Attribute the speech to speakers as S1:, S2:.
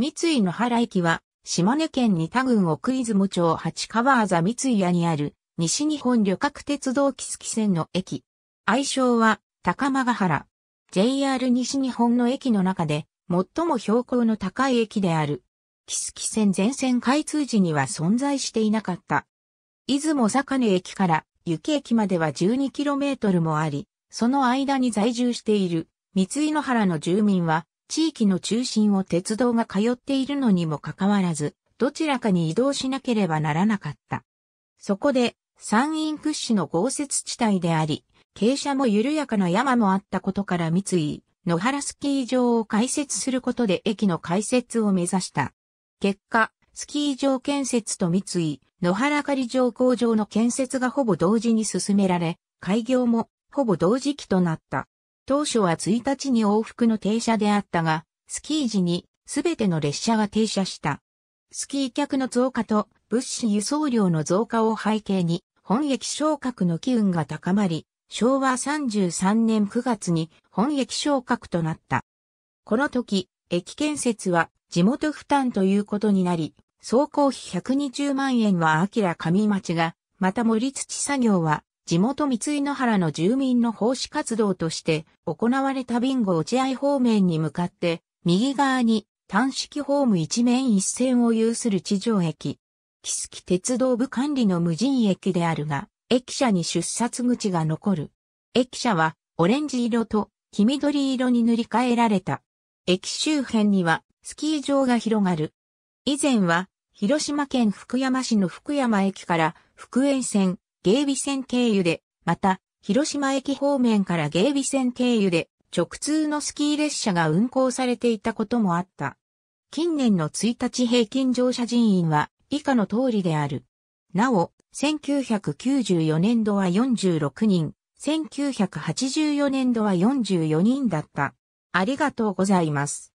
S1: 三井の原駅は、島根県二田郡奥出雲町八川座三井屋にある、西日本旅客鉄道木月線の駅。愛称は、高間ヶ原。JR 西日本の駅の中で、最も標高の高い駅である。木月線全線開通時には存在していなかった。出雲坂根駅から雪駅までは 12km もあり、その間に在住している三井の原の住民は地域の中心を鉄道が通っているのにもかかわらず、どちらかに移動しなければならなかった。そこで、山陰屈指の豪雪地帯であり、傾斜も緩やかな山もあったことから三井、野原スキー場を開設することで駅の開設を目指した。結果、スキー場建設と三井、野原仮乗降場の建設がほぼ同時に進められ、開業もほぼ同時期となった。当初は1日に往復の停車であったが、スキー時にすべての列車が停車した。スキー客の増加と物資輸送量の増加を背景に、本駅昇格の機運が高まり、昭和33年9月に本駅昇格となった。この時、駅建設は地元負担ということになり、総工費120万円は明上町が、また盛り土作業は地元三井野原の住民の奉仕活動として行われたビンゴ落合方面に向かって右側に単式ホーム一面一線を有する地上駅。木月鉄道部管理の無人駅であるが、駅舎に出札口が残る。駅舎はオレンジ色と黄緑色に塗り替えられた。駅周辺にはスキー場が広がる。以前は広島県福山市の福山駅から福塩線、芸備線経由で、また、広島駅方面から芸備線経由で、直通のスキー列車が運行されていたこともあった。近年の1日平均乗車人員は以下の通りである。なお、1994年度は46人、1984年度は44人だった。ありがとうございます。